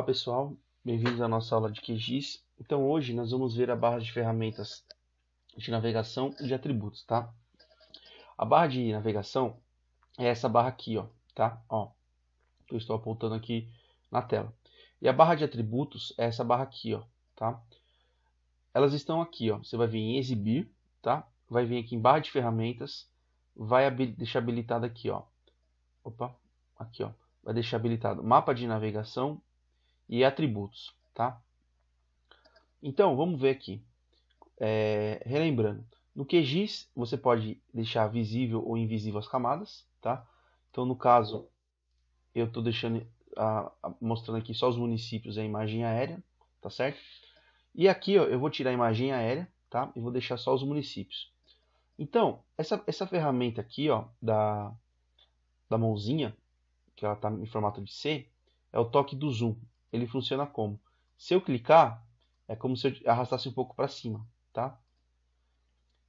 Olá pessoal, bem-vindos à nossa aula de QGIS. Então hoje nós vamos ver a barra de ferramentas de navegação e de atributos, tá? A barra de navegação é essa barra aqui, ó, tá? Ó, que eu estou apontando aqui na tela. E a barra de atributos é essa barra aqui, ó, tá? Elas estão aqui, ó. Você vai vir em exibir, tá? Vai vir aqui em barra de ferramentas, vai deixar habilitado aqui, ó. Opa, aqui, ó. Vai deixar habilitado mapa de navegação e atributos, tá? Então, vamos ver aqui. É, relembrando, no QGIS você pode deixar visível ou invisível as camadas, tá? Então, no caso, eu estou deixando, a, a, mostrando aqui só os municípios e a imagem aérea, tá certo? E aqui ó, eu vou tirar a imagem aérea, tá? E vou deixar só os municípios. Então, essa, essa ferramenta aqui, ó, da, da mãozinha, que ela está em formato de C, é o toque do zoom ele funciona como? Se eu clicar, é como se eu arrastasse um pouco para cima, tá?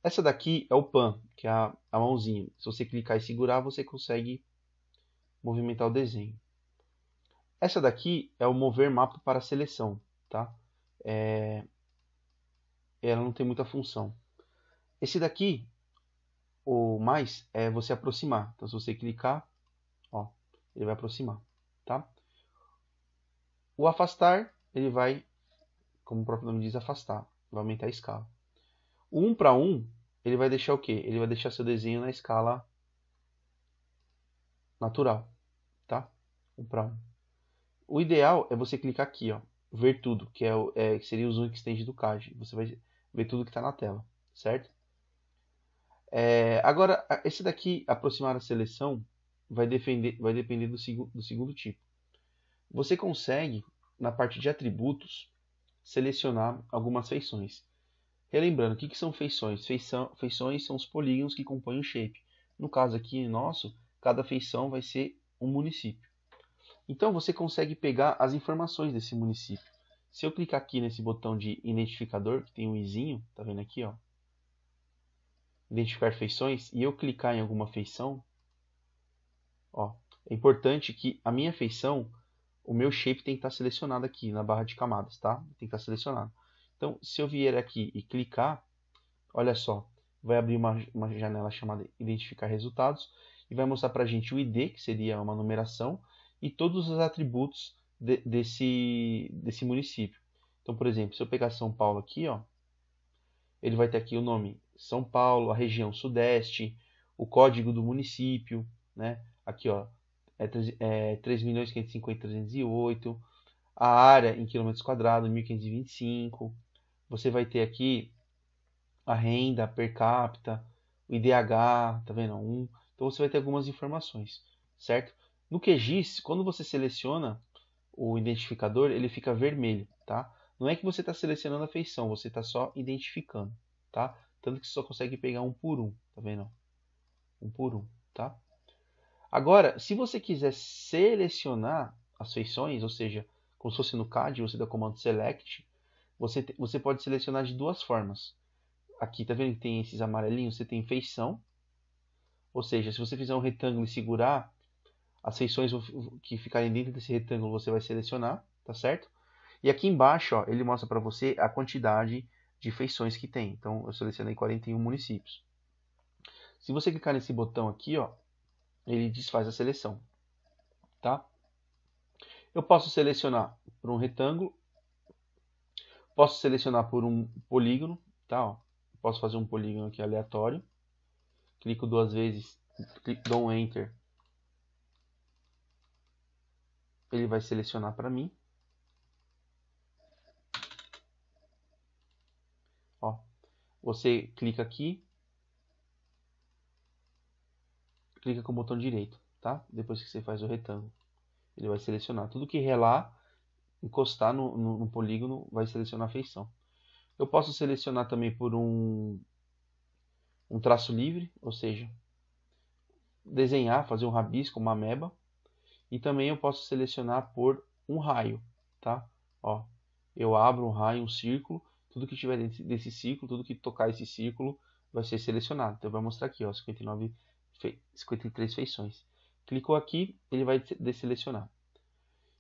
Essa daqui é o pan, que é a, a mãozinha. Se você clicar e segurar, você consegue movimentar o desenho. Essa daqui é o mover mapa para seleção, tá? É... Ela não tem muita função. Esse daqui, o mais, é você aproximar. Então, se você clicar, ó, ele vai aproximar, tá? O afastar, ele vai, como o próprio nome diz, afastar, vai aumentar a escala. O 1 para 1, ele vai deixar o quê? Ele vai deixar seu desenho na escala natural, tá? 1 para 1. O ideal é você clicar aqui, ó, ver tudo, que é, é que seria o zoom extend do CAD. Você vai ver tudo que está na tela, certo? É, agora, esse daqui, aproximar a seleção, vai, defender, vai depender do, seg do segundo tipo. Você consegue, na parte de atributos, selecionar algumas feições. Relembrando, o que, que são feições? Feição, feições são os polígonos que compõem o shape. No caso aqui nosso, cada feição vai ser um município. Então você consegue pegar as informações desse município. Se eu clicar aqui nesse botão de identificador, que tem um izinho, tá vendo aqui, ó? Identificar feições, e eu clicar em alguma feição, ó, é importante que a minha feição o meu shape tem que estar tá selecionado aqui na barra de camadas, tá? Tem que estar tá selecionado. Então, se eu vier aqui e clicar, olha só, vai abrir uma, uma janela chamada Identificar Resultados e vai mostrar para a gente o ID, que seria uma numeração, e todos os atributos de, desse, desse município. Então, por exemplo, se eu pegar São Paulo aqui, ó, ele vai ter aqui o nome São Paulo, a região Sudeste, o código do município, né? Aqui, ó, é, é, 3 A área em quilômetros quadrados, 1.525. Você vai ter aqui a renda per capita, o IDH, tá vendo? um Então você vai ter algumas informações, certo? No QGIS, quando você seleciona o identificador, ele fica vermelho, tá? Não é que você está selecionando a feição, você está só identificando, tá? Tanto que você só consegue pegar um por um, tá vendo? Um por um, tá? Agora, se você quiser selecionar as feições, ou seja, como se fosse no CAD, você dá o comando select, você, você pode selecionar de duas formas. Aqui, tá vendo que tem esses amarelinhos? Você tem feição, ou seja, se você fizer um retângulo e segurar, as feições que ficarem dentro desse retângulo você vai selecionar, tá certo? E aqui embaixo, ó, ele mostra para você a quantidade de feições que tem. Então, eu selecionei 41 municípios. Se você clicar nesse botão aqui, ó, ele desfaz a seleção. Tá? Eu posso selecionar por um retângulo, posso selecionar por um polígono, tá? Ó. Posso fazer um polígono aqui aleatório, clico duas vezes, clico, dou um Enter, ele vai selecionar para mim. Ó, você clica aqui, clica com o botão direito, tá? Depois que você faz o retângulo. Ele vai selecionar. Tudo que relar, encostar no, no, no polígono, vai selecionar a feição. Eu posso selecionar também por um, um traço livre, ou seja, desenhar, fazer um rabisco, uma ameba. E também eu posso selecionar por um raio, tá? Ó, eu abro um raio, um círculo, tudo que tiver dentro desse círculo, tudo que tocar esse círculo vai ser selecionado. Então vai mostrar aqui, ó, 59 53 feições. Clicou aqui, ele vai deselecionar.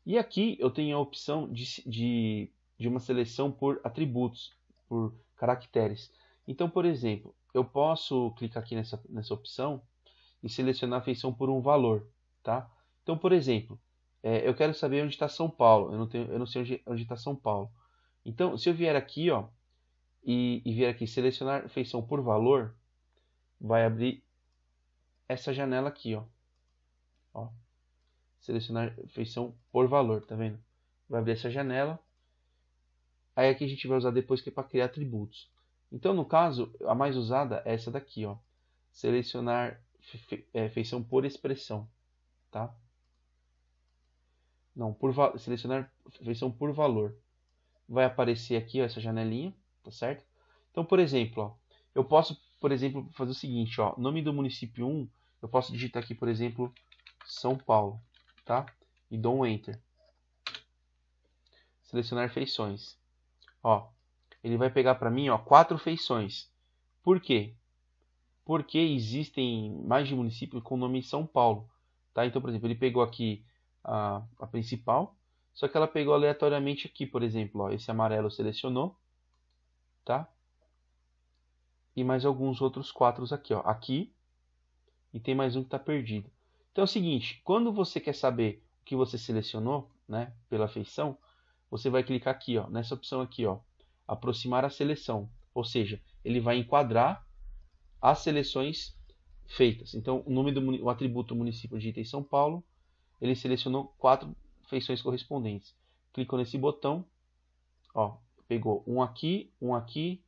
E aqui eu tenho a opção de, de, de uma seleção por atributos, por caracteres. Então, por exemplo, eu posso clicar aqui nessa, nessa opção e selecionar a feição por um valor. Tá? Então, por exemplo, é, eu quero saber onde está São Paulo. Eu não, tenho, eu não sei onde está São Paulo. Então, se eu vier aqui ó, e, e vier aqui selecionar feição por valor, vai abrir essa janela aqui, ó. ó. Selecionar feição por valor, tá vendo? Vai abrir essa janela. Aí aqui a gente vai usar depois que é para criar atributos. Então, no caso, a mais usada é essa daqui, ó. Selecionar é, feição por expressão, tá? Não, por selecionar feição por valor. Vai aparecer aqui ó, essa janelinha, tá certo? Então, por exemplo, ó, eu posso, por exemplo, fazer o seguinte, ó, nome do município 1 eu posso digitar aqui, por exemplo, São Paulo, tá? E dou um Enter. Selecionar feições. Ó, ele vai pegar para mim, ó, quatro feições. Por quê? Porque existem mais de município com o nome São Paulo, tá? Então, por exemplo, ele pegou aqui a, a principal, só que ela pegou aleatoriamente aqui, por exemplo, ó, esse amarelo selecionou, tá? E mais alguns outros quatro aqui, ó. Aqui, e tem mais um que está perdido. Então é o seguinte, quando você quer saber o que você selecionou, né, pela feição, você vai clicar aqui, ó, nessa opção aqui, ó, aproximar a seleção, ou seja, ele vai enquadrar as seleções feitas. Então, o nome do o atributo município de em São Paulo, ele selecionou quatro feições correspondentes. Clicou nesse botão, ó, pegou um aqui, um aqui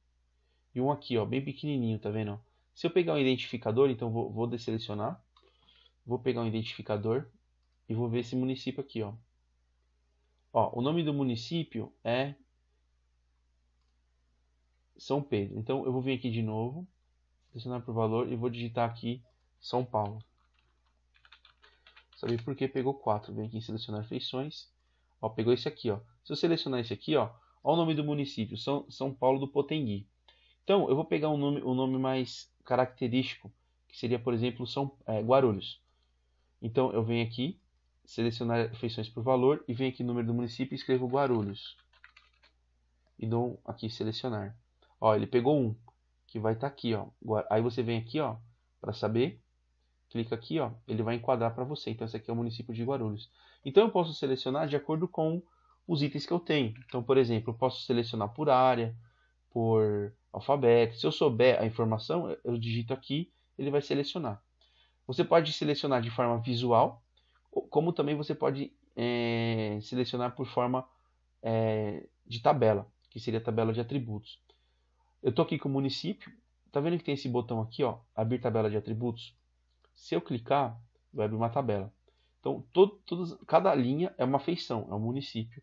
e um aqui, ó, bem pequenininho, tá vendo? Se eu pegar um identificador, então vou, vou deselecionar. Vou pegar um identificador e vou ver esse município aqui. Ó. Ó, o nome do município é São Pedro. Então eu vou vir aqui de novo, selecionar por valor e vou digitar aqui São Paulo. Sabe por que pegou 4? Vem aqui em selecionar feições. Ó, pegou esse aqui. Ó. Se eu selecionar esse aqui, ó, ó o nome do município, São, São Paulo do Potengui. Então, eu vou pegar um nome, um nome mais característico, que seria, por exemplo, São é, Guarulhos. Então, eu venho aqui, selecionar feições por valor, e venho aqui no número do município e escrevo Guarulhos. E dou aqui selecionar. Ó, ele pegou um, que vai estar tá aqui, ó. Aí você vem aqui, ó, para saber, clica aqui, ó, ele vai enquadrar para você. Então, esse aqui é o município de Guarulhos. Então, eu posso selecionar de acordo com os itens que eu tenho. Então, por exemplo, eu posso selecionar por área, por alfabeto. Se eu souber a informação, eu digito aqui, ele vai selecionar. Você pode selecionar de forma visual, como também você pode é, selecionar por forma é, de tabela, que seria a tabela de atributos. Eu estou aqui com o município, Está vendo que tem esse botão aqui, ó, abrir tabela de atributos? Se eu clicar, vai abrir uma tabela. Então, todo, todos, cada linha é uma feição, é um município.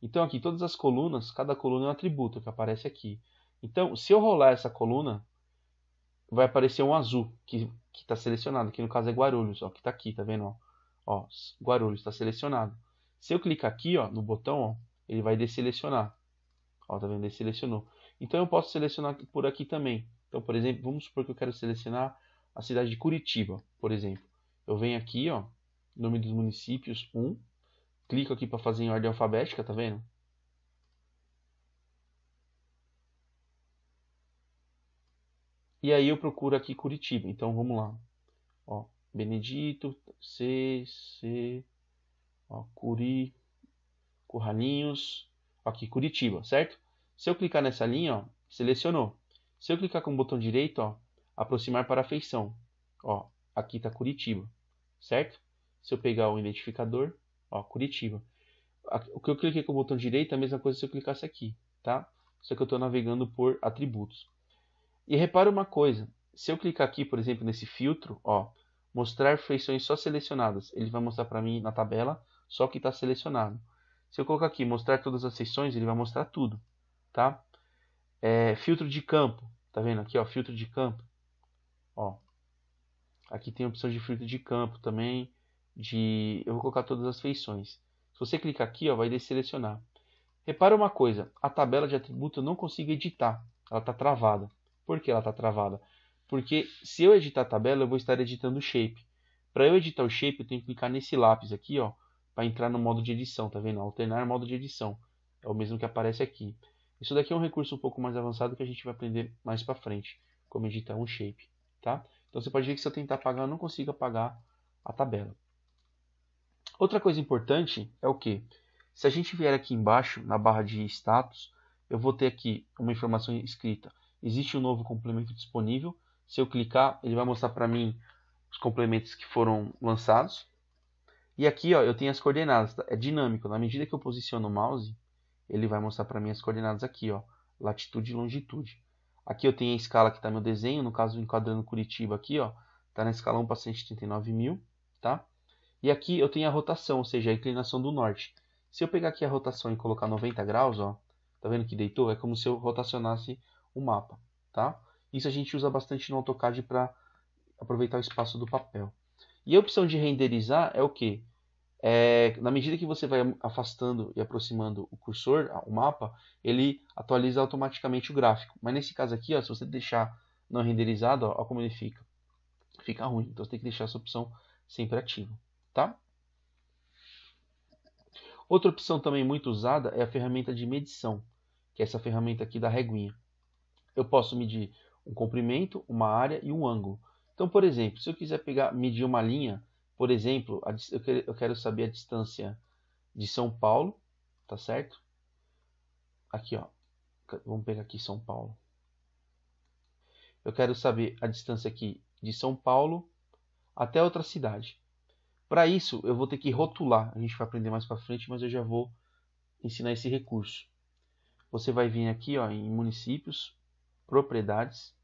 Então, aqui, todas as colunas, cada coluna é um atributo que aparece aqui. Então, se eu rolar essa coluna, vai aparecer um azul que está selecionado, Aqui no caso é Guarulhos, ó, que está aqui, tá vendo? Ó, Guarulhos está selecionado. Se eu clicar aqui, ó, no botão, ó, ele vai desselecionar. Ó, tá vendo? Desselecionou. Então, eu posso selecionar por aqui também. Então, por exemplo, vamos supor que eu quero selecionar a cidade de Curitiba, por exemplo. Eu venho aqui, ó, nome dos municípios, 1. Um, clico aqui para fazer em ordem alfabética, tá vendo? E aí eu procuro aqui Curitiba. Então vamos lá. Ó, Benedito, C, C, ó, Curi, Curralinhos, aqui Curitiba, certo? Se eu clicar nessa linha, ó, selecionou. Se eu clicar com o botão direito, ó, aproximar para a feição, ó, aqui está Curitiba, certo? Se eu pegar o identificador, ó, Curitiba. O que eu cliquei com o botão direito é a mesma coisa se eu clicasse aqui, tá? Só que eu estou navegando por atributos. E repara uma coisa, se eu clicar aqui, por exemplo, nesse filtro, ó, mostrar feições só selecionadas, ele vai mostrar para mim na tabela só o que está selecionado. Se eu colocar aqui mostrar todas as feições, ele vai mostrar tudo, tá? É, filtro de campo, tá vendo aqui, ó, filtro de campo, ó. Aqui tem a opção de filtro de campo também, de eu vou colocar todas as feições. Se você clicar aqui, ó, vai desselecionar. Repara uma coisa, a tabela de atributo eu não consigo editar, ela está travada. Por que ela está travada? Porque se eu editar a tabela, eu vou estar editando o shape. Para eu editar o shape, eu tenho que clicar nesse lápis aqui, ó, para entrar no modo de edição, tá vendo? Alternar modo de edição. É o mesmo que aparece aqui. Isso daqui é um recurso um pouco mais avançado que a gente vai aprender mais para frente, como editar um shape, tá? Então você pode ver que se eu tentar apagar, eu não consigo apagar a tabela. Outra coisa importante é o que? Se a gente vier aqui embaixo, na barra de status, eu vou ter aqui uma informação escrita existe um novo complemento disponível. Se eu clicar, ele vai mostrar para mim os complementos que foram lançados. E aqui ó, eu tenho as coordenadas, tá? é dinâmico. Na medida que eu posiciono o mouse, ele vai mostrar para mim as coordenadas aqui, ó, latitude e longitude. Aqui eu tenho a escala que está meu desenho, no caso enquadrando Curitiba aqui, ó, está na escala 1 para 139 mil, tá? E aqui eu tenho a rotação, ou seja, a inclinação do norte. Se eu pegar aqui a rotação e colocar 90 graus, ó, tá vendo que deitou? É como se eu rotacionasse o mapa, tá? Isso a gente usa bastante no AutoCAD para aproveitar o espaço do papel. E a opção de renderizar é o que? É, na medida que você vai afastando e aproximando o cursor, o mapa, ele atualiza automaticamente o gráfico. Mas nesse caso aqui, ó, se você deixar não renderizado, como ele fica. Fica ruim, então você tem que deixar essa opção sempre ativa, tá? Outra opção também muito usada é a ferramenta de medição, que é essa ferramenta aqui da reguinha. Eu posso medir um comprimento, uma área e um ângulo. Então, por exemplo, se eu quiser pegar, medir uma linha, por exemplo, eu quero saber a distância de São Paulo, tá certo? Aqui, ó. Vamos pegar aqui São Paulo. Eu quero saber a distância aqui de São Paulo até outra cidade. Para isso, eu vou ter que rotular. A gente vai aprender mais para frente, mas eu já vou ensinar esse recurso. Você vai vir aqui ó, em municípios, propriedades,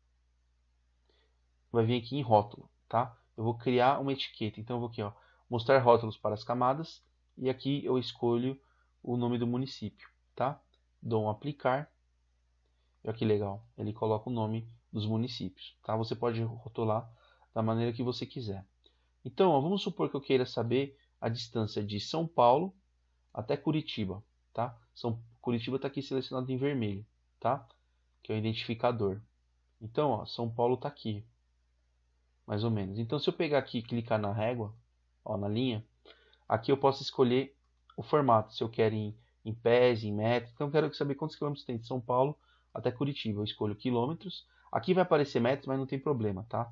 vai vir aqui em rótulo, tá? Eu vou criar uma etiqueta, então eu vou aqui, ó, mostrar rótulos para as camadas, e aqui eu escolho o nome do município, tá? Dou um aplicar, olha que legal, ele coloca o nome dos municípios, tá? Você pode rotular da maneira que você quiser. Então, ó, vamos supor que eu queira saber a distância de São Paulo até Curitiba, tá? São, Curitiba está aqui selecionado em vermelho, tá? que é o identificador. Então, ó, São Paulo está aqui, mais ou menos. Então, se eu pegar aqui e clicar na régua, ó, na linha, aqui eu posso escolher o formato, se eu quero em, em pés, em metros. Então, eu quero saber quantos quilômetros tem de São Paulo até Curitiba. Eu escolho quilômetros. Aqui vai aparecer metros, mas não tem problema, tá?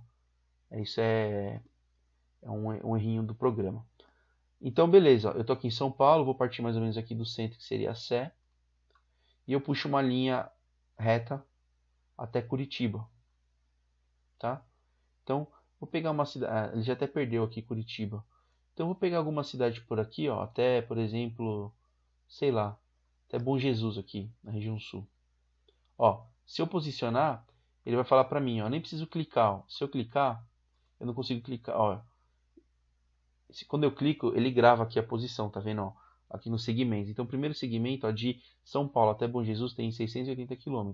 É, isso é, é um, um errinho do programa. Então, beleza, ó, eu estou aqui em São Paulo, vou partir mais ou menos aqui do centro, que seria a Sé, e eu puxo uma linha reta até Curitiba, tá? Então, vou pegar uma cidade, ah, ele já até perdeu aqui Curitiba. Então, vou pegar alguma cidade por aqui, ó, até, por exemplo, sei lá, até Bom Jesus aqui, na região sul. Ó, se eu posicionar, ele vai falar para mim, ó, nem preciso clicar, ó. Se eu clicar, eu não consigo clicar, ó. Quando eu clico, ele grava aqui a posição, tá vendo, ó? aqui nos segmentos. Então, o primeiro segmento, ó, de São Paulo até Bom Jesus, tem 680 km.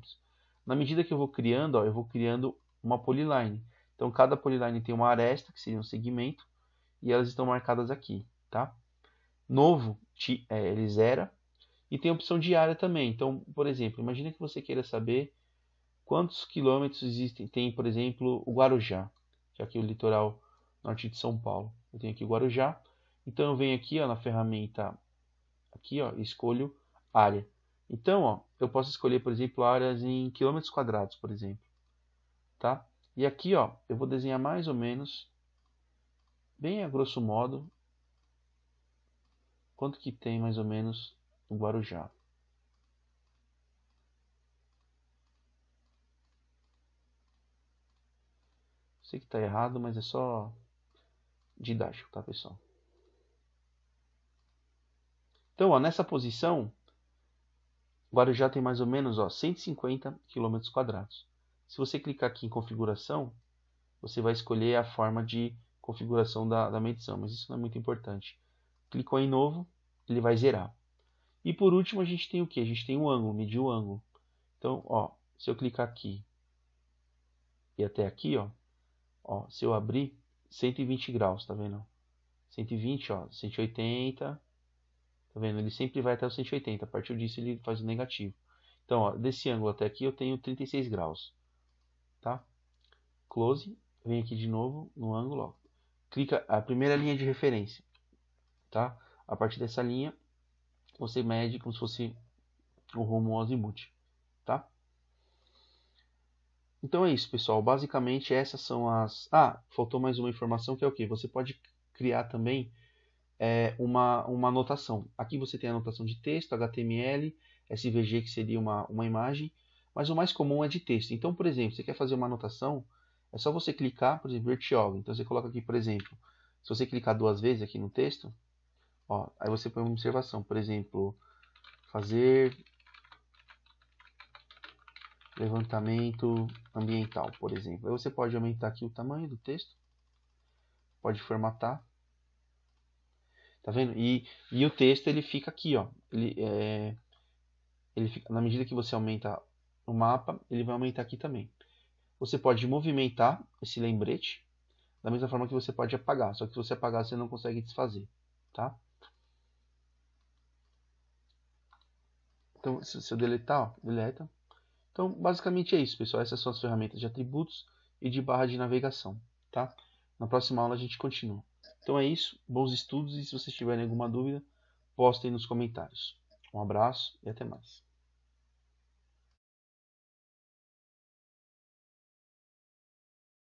Na medida que eu vou criando, ó, eu vou criando uma polyline. Então, cada polyline tem uma aresta, que seria um segmento, e elas estão marcadas aqui, tá? Novo, é, ele zera. E tem a opção de área também. Então, por exemplo, imagina que você queira saber quantos quilômetros existem, tem, por exemplo, o Guarujá, que é aqui o litoral norte de São Paulo. Eu tenho aqui o Guarujá. Então, eu venho aqui ó, na ferramenta aqui, ó, escolho área. Então, ó, eu posso escolher, por exemplo, áreas em quilômetros quadrados, por exemplo. Tá? E aqui, ó, eu vou desenhar mais ou menos, bem a grosso modo, quanto que tem mais ou menos o Guarujá. Sei que está errado, mas é só didático, tá, pessoal? Então, ó, nessa posição, o Guarujá tem mais ou menos ó, 150 km quadrados. Se você clicar aqui em configuração, você vai escolher a forma de configuração da, da medição, mas isso não é muito importante. Clicou em novo, ele vai zerar. E por último, a gente tem o que? A gente tem o um ângulo, medir o ângulo. Então, ó, se eu clicar aqui e até aqui, ó, ó se eu abrir, 120 graus, tá vendo? 120, ó, 180, Tá vendo? Ele sempre vai até o 180. A partir disso ele faz o negativo. Então, ó, desse ângulo até aqui eu tenho 36 graus. Tá? Close. Vem aqui de novo no ângulo. Ó. Clica a primeira linha de referência. Tá? A partir dessa linha você mede como se fosse o rumo ao azimuth. Tá? Então é isso, pessoal. Basicamente essas são as... Ah, faltou mais uma informação que é o que? Você pode criar também é, uma, uma anotação. Aqui você tem a anotação de texto, HTML, SVG, que seria uma, uma imagem, mas o mais comum é de texto. Então, por exemplo, você quer fazer uma anotação, é só você clicar, por exemplo, Virtual. Então, você coloca aqui, por exemplo, se você clicar duas vezes aqui no texto, ó, aí você põe uma observação, por exemplo, fazer levantamento ambiental, por exemplo. Aí você pode aumentar aqui o tamanho do texto, pode formatar, Tá vendo? E, e o texto ele fica aqui, ó. Ele, é, ele fica, na medida que você aumenta o mapa, ele vai aumentar aqui também. Você pode movimentar esse lembrete da mesma forma que você pode apagar. Só que se você apagar, você não consegue desfazer, tá? Então, se eu deletar, ó, deleta. Então, basicamente é isso, pessoal. Essas são as ferramentas de atributos e de barra de navegação, tá? Na próxima aula a gente continua. Então é isso, bons estudos e se vocês tiverem alguma dúvida, postem nos comentários. Um abraço e até mais.